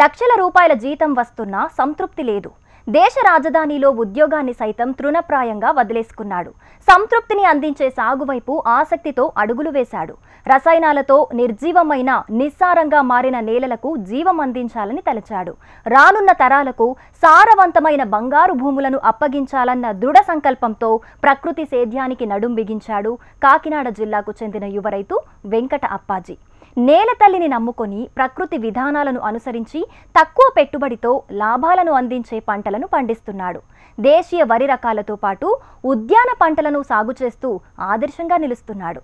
లక్షల రూపాయల జీతం వస్తున్నా సంతృప్తి లేదు దేశ రాజధానిలో ఉద్యోగాన్ని సైతం తృణప్రాయంగా వదిలేసుకున్నాడు సంతృప్తిని అందించే సాగువైపు ఆసక్తితో అడుగులు వేశాడు రసాయనాలతో నిర్జీవమైన నిస్సారంగా మారిన నేలలకు జీవం అందించాలని తలచాడు రానున్న తరాలకు సారవంతమైన బంగారు భూములను అప్పగించాలన్న దృఢ సంకల్పంతో ప్రకృతి సేద్యానికి నడుం బిగించాడు కాకినాడ జిల్లాకు చెందిన యువరైతు వెంకట అప్పాజీ నేల తల్లిని నమ్ముకొని ప్రకృతి విధానాలను అనుసరించి తక్కువ పెట్టుబడితో లాభాలను అందించే పంటలను పండిస్తున్నాడు దేశీయ వరి రకాలతో పాటు ఉద్యాన పంటలను సాగు చేస్తూ ఆదర్శంగా నిలుస్తున్నాడు